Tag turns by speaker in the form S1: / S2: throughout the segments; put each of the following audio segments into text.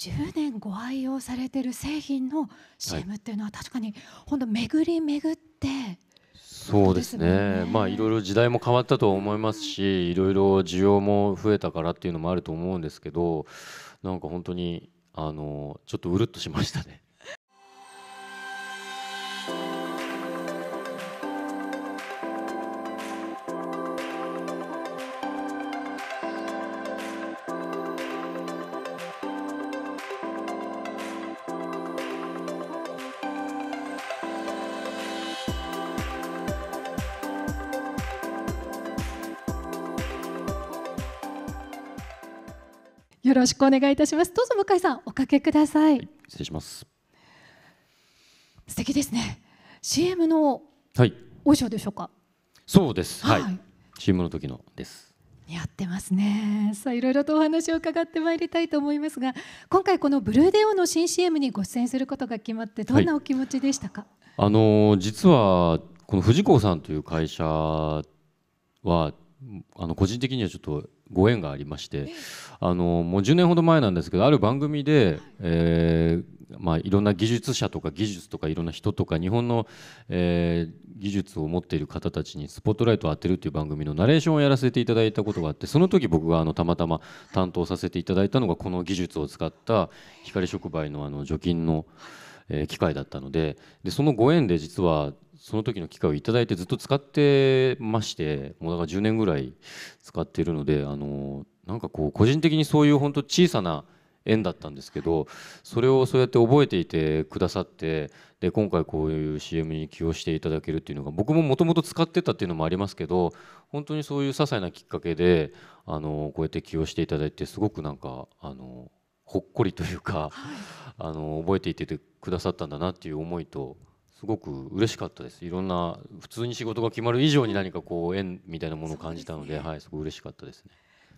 S1: 10年ご愛用されてる製品の CM っていうのは確かに本当巡り巡ってそうですね、ね、
S2: まあいろいろ時代も変わったと思いますしいろいろ需要も増えたからっていうのもあると思うんですけどなんか本当にあのちょっとうるっとしましたね。
S1: よろしくお願いいたしますどうぞ向井さんおかけください、はい、
S2: 失礼します
S1: 素敵ですね CM のお衣装でしょうか、はい、
S2: そうですはい、はい、CM の時のです
S1: やってますねさあいろいろとお話を伺ってまいりたいと思いますが今回このブルーデオの新 CM にご出演することが決まってどんなお気持ちでしたか、
S2: あのー、実はこの藤子さんという会社はあの個人的にはちょっとご縁がありまして、あのもう10年ほど前なんですけどある番組で、えー、まあ、いろんな技術者とか技術とかいろんな人とか日本の、えー、技術を持っている方たちにスポットライトを当てるという番組のナレーションをやらせていただいたことがあってその時僕があのたまたま担当させていただいたのがこの技術を使った光触媒のあの除菌の、え機械だったのででそのご縁で実はその時の機会をいただいてずっと使ってましてもうだから10年ぐらい使ってるのであのなんかこう個人的にそういう本当小さな縁だったんですけどそれをそうやって覚えていてくださってで今回こういう CM に起用していただけるっていうのが僕ももともと使ってたっていうのもありますけど本当にそういう些細なきっかけであのこうやって起用していただいてすごくなんかあのほっこりというか、あの覚えていてくださったんだなっていう思いとすごく嬉しかったです。いろんな普通に仕事が決まる以上に何かこう縁みたいなものを感じたので、でね、はい、すごく嬉しかったですね。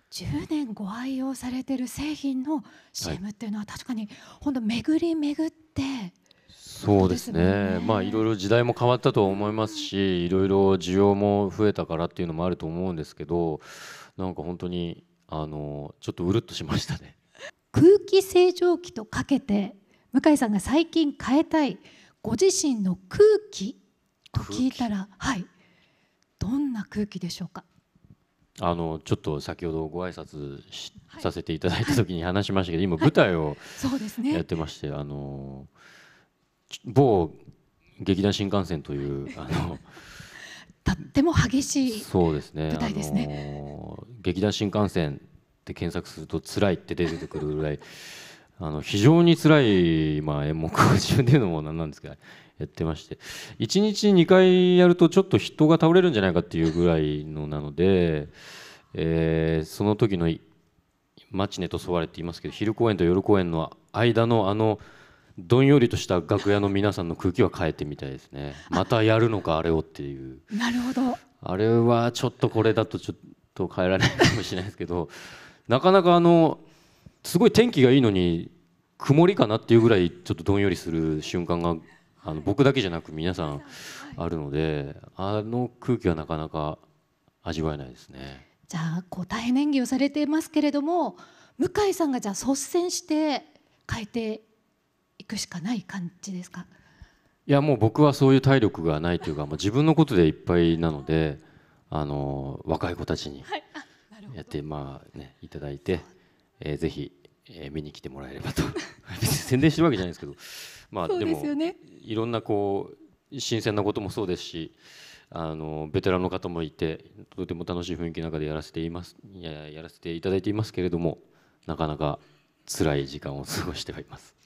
S1: 10年ご愛用されてる製品の CM っていうのは確かに本当巡り巡って、そうですねまあい
S2: ろいろ時代も変わったと思いますしいろいろ需要も増えたからっていうのもあると思うんですけどなんか本当にあのちょっとうるっとしましたね
S1: 空気清浄機とかけて向井さんが最近変えたいご自身の空気と聞いたらはいどんな空気でしょうか
S2: あのちょっと先ほどご挨拶し、はい、させていただいた時に話しましたけど、今舞台を、やってまして、あの某劇団新幹線というあの
S1: とっても激しいそ
S2: うですね、ね、劇団新幹線って検索すると辛いって出てくるぐらいあの非常につらい、まあ、演目を自分で言うのも何なんですけど、やってまして1日2回やるとちょっと人が倒れるんじゃないかっていうぐらいのなので、えー、その時のマチネと沿われていますけど昼公演と夜公演の間のあのどんよりとした楽屋の皆さんの空気は変えてみたいですねまたやるのかあれをっていうなるほどあれはちょっとこれだとちょっと変えられないかもしれないですけどなかなかあのすごい天気がいいのに曇りかなっていうぐらいちょっとどんよりする瞬間があの僕だけじゃなく皆さんあるのであの空気はなかなか味わえないですね。
S1: じゃあこう大変演技をされてますけれども向井さんがじゃあ率先して変えていくしかない感じですか
S2: いやもう僕はそういう体力がないというかもう自分のことでいっぱいなのであの若い子たちにやって、はい、まあねいただいて。えー、ぜひ、えー、見に来てもらえればと 宣伝してるわけじゃないですけど、まあ、でも、ね、いろんなこう新鮮なこともそうですしあのベテランの方もいてとても楽しい雰囲気の中でやらせていますいややらせていただいていますけれどもなかなか辛い時間を過ごしてはいます。